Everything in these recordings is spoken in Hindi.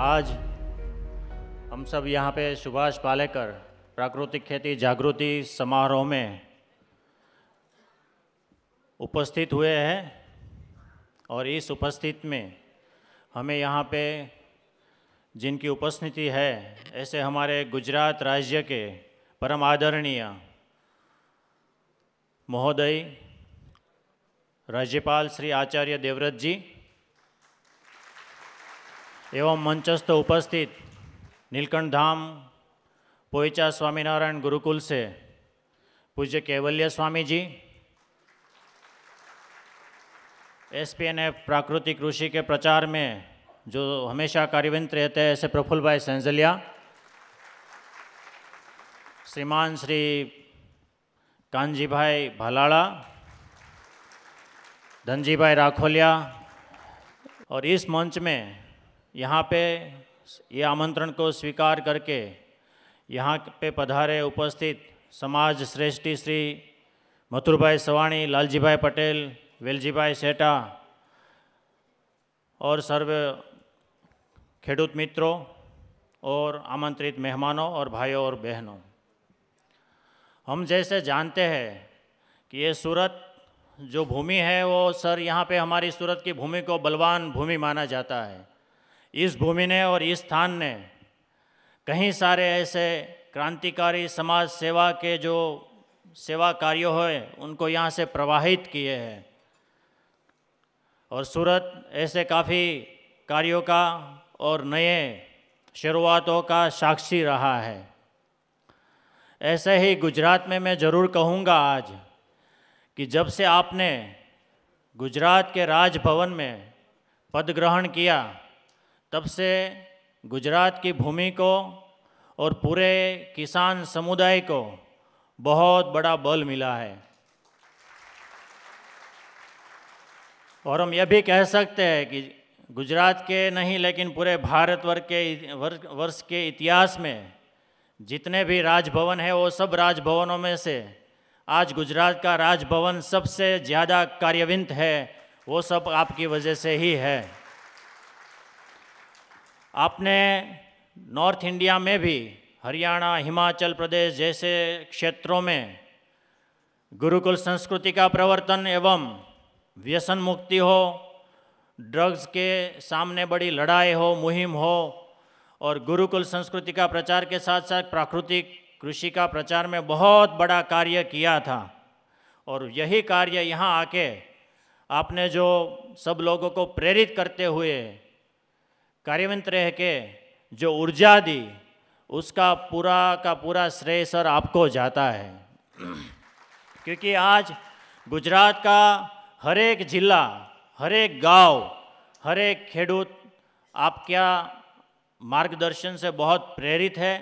आज हम सब यहाँ पे सुभाष पालेकर प्राकृतिक खेती जागृति समारोह में उपस्थित हुए हैं और इस उपस्थित में हमें यहाँ पे जिनकी उपस्थिति है ऐसे हमारे गुजरात राज्य के परम आदरणीय महोदय राज्यपाल श्री आचार्य देवव्रत जी एवं मंचस्थ उपस्थित नीलकंठ धाम पोईचा स्वामीनारायण गुरुकुल से पूज्य केवल्य स्वामी जी एसपीएनएफ प्राकृतिक कृषि के प्रचार में जो हमेशा कार्यविंत रहते हैं ऐसे प्रफुल्ल भाई सेंजलिया श्रीमान श्री कांजी भाई भलाड़ा धनजी भाई राखोलिया और इस मंच में यहाँ पे ये आमंत्रण को स्वीकार करके यहाँ पे पधारे उपस्थित समाज श्रेष्ठी श्री मथुरभाई सवाणी लालजीभाई पटेल भाई सेठा और सर्व खेडूत मित्रों और आमंत्रित मेहमानों और भाइयों और बहनों हम जैसे जानते हैं कि ये सूरत जो भूमि है वो सर यहाँ पे हमारी सूरत की भूमि को बलवान भूमि माना जाता है इस भूमि ने और इस स्थान ने कहीं सारे ऐसे क्रांतिकारी समाज सेवा के जो सेवा कार्य हुए उनको यहाँ से प्रवाहित किए हैं और सूरत ऐसे काफ़ी कार्यों का और नए शुरुआतों का साक्षी रहा है ऐसे ही गुजरात में मैं ज़रूर कहूँगा आज कि जब से आपने गुजरात के राजभवन में पद ग्रहण किया तब से गुजरात की भूमि को और पूरे किसान समुदाय को बहुत बड़ा बल मिला है और हम यह भी कह सकते हैं कि गुजरात के नहीं लेकिन पूरे भारत वर्ग के वर्ष के इतिहास में जितने भी राजभवन हैं वो सब राजभवनों में से आज गुजरात का राजभवन सबसे ज़्यादा कार्यविंत है वो सब आपकी वजह से ही है आपने नॉर्थ इंडिया में भी हरियाणा हिमाचल प्रदेश जैसे क्षेत्रों में गुरुकुल संस्कृति का प्रवर्तन एवं व्यसन मुक्ति हो ड्रग्स के सामने बड़ी लड़ाई हो मुहिम हो और गुरुकुल संस्कृति का प्रचार के साथ साथ प्राकृतिक कृषि का प्रचार में बहुत बड़ा कार्य किया था और यही कार्य यहाँ आके आपने जो सब लोगों को प्रेरित करते हुए कार्यमंत्र है कि जो ऊर्जा दी उसका पूरा का पूरा श्रेय सर आपको जाता है क्योंकि आज गुजरात का हर एक जिला हर एक गांव हर एक खेडूत आपका मार्गदर्शन से बहुत प्रेरित है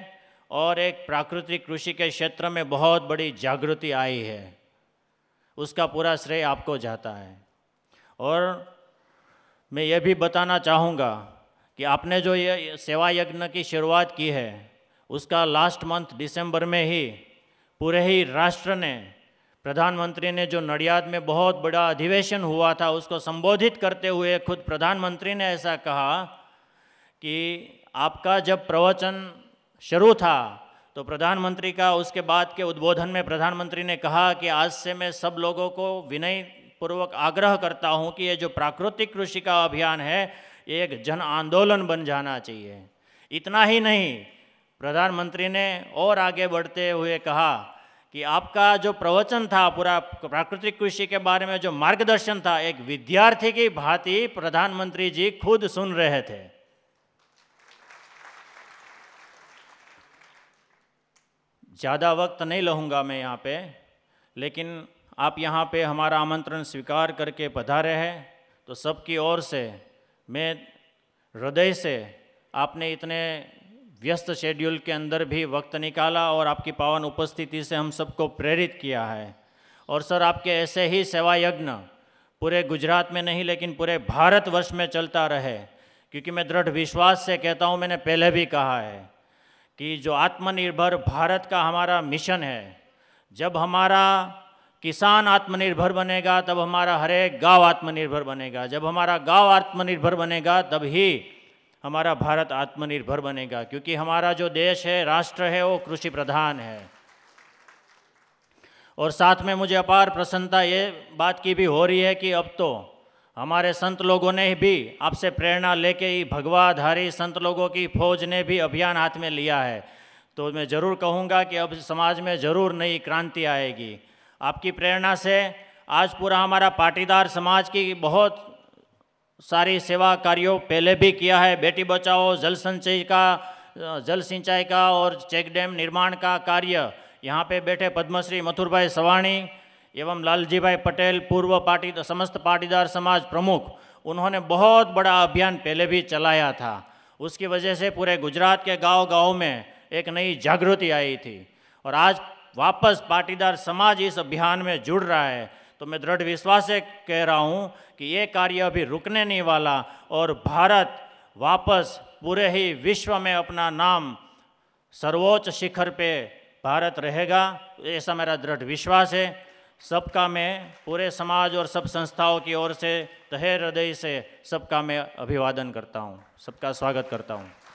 और एक प्राकृतिक कृषि के क्षेत्र में बहुत बड़ी जागृति आई है उसका पूरा श्रेय आपको जाता है और मैं ये भी बताना चाहूँगा कि आपने जो ये सेवा यज्ञ की शुरुआत की है उसका लास्ट मंथ दिसंबर में ही पूरे ही राष्ट्र ने प्रधानमंत्री ने जो नडियाद में बहुत बड़ा अधिवेशन हुआ था उसको संबोधित करते हुए खुद प्रधानमंत्री ने ऐसा कहा कि आपका जब प्रवचन शुरू था तो प्रधानमंत्री का उसके बाद के उद्बोधन में प्रधानमंत्री ने कहा कि आज से मैं सब लोगों को विनयपूर्वक आग्रह करता हूँ कि ये जो प्राकृतिक कृषि का अभियान है एक जन आंदोलन बन जाना चाहिए इतना ही नहीं प्रधानमंत्री ने और आगे बढ़ते हुए कहा कि आपका जो प्रवचन था पूरा प्राकृतिक कृषि के बारे में जो मार्गदर्शन था एक विद्यार्थी की भांति प्रधानमंत्री जी खुद सुन रहे थे ज़्यादा वक्त नहीं लहूंगा मैं यहाँ पे लेकिन आप यहाँ पे हमारा आमंत्रण स्वीकार करके पधारे हैं तो सबकी ओर से मैं हृदय से आपने इतने व्यस्त शेड्यूल के अंदर भी वक्त निकाला और आपकी पावन उपस्थिति से हम सबको प्रेरित किया है और सर आपके ऐसे ही सेवा यज्ञ पूरे गुजरात में नहीं लेकिन पूरे भारतवर्ष में चलता रहे क्योंकि मैं दृढ़ विश्वास से कहता हूँ मैंने पहले भी कहा है कि जो आत्मनिर्भर भारत का हमारा मिशन है जब हमारा किसान आत्मनिर्भर बनेगा तब हमारा हर एक गाँव आत्मनिर्भर बनेगा जब हमारा गांव आत्मनिर्भर बनेगा तब ही हमारा भारत आत्मनिर्भर बनेगा क्योंकि हमारा जो देश है राष्ट्र है वो कृषि प्रधान है और साथ में मुझे अपार प्रसन्नता ये बात की भी हो रही है कि अब तो हमारे संत लोगों ने भी आपसे प्रेरणा लेके ही भगवाधारी संत लोगों की फौज ने भी अभियान हाथ में लिया है तो मैं ज़रूर कहूँगा कि अब समाज में ज़रूर नई क्रांति आएगी आपकी प्रेरणा से आज पूरा हमारा पाटीदार समाज की बहुत सारी सेवा कार्यों पहले भी किया है बेटी बचाओ जल संचय का जल सिंचाई का और चेक डैम निर्माण का कार्य यहाँ पे बैठे पद्मश्री मथुर भाई सवाणी एवं लालजी भाई पटेल पूर्व पार्टी समस्त पाटीदार समाज प्रमुख उन्होंने बहुत बड़ा अभियान पहले भी चलाया था उसकी वजह से पूरे गुजरात के गांव गांव में एक नई जागृति आई थी और आज वापस पाटीदार समाज इस अभियान में जुड़ रहा है तो मैं दृढ़ विश्वास से कह रहा हूँ कि ये कार्य अभी रुकने नहीं वाला और भारत वापस पूरे ही विश्व में अपना नाम सर्वोच्च शिखर पे भारत रहेगा ऐसा मेरा दृढ़ विश्वास है सबका मैं पूरे समाज और सब संस्थाओं की ओर से तहे हृदय से सबका मैं अभिवादन करता हूँ सबका स्वागत करता हूँ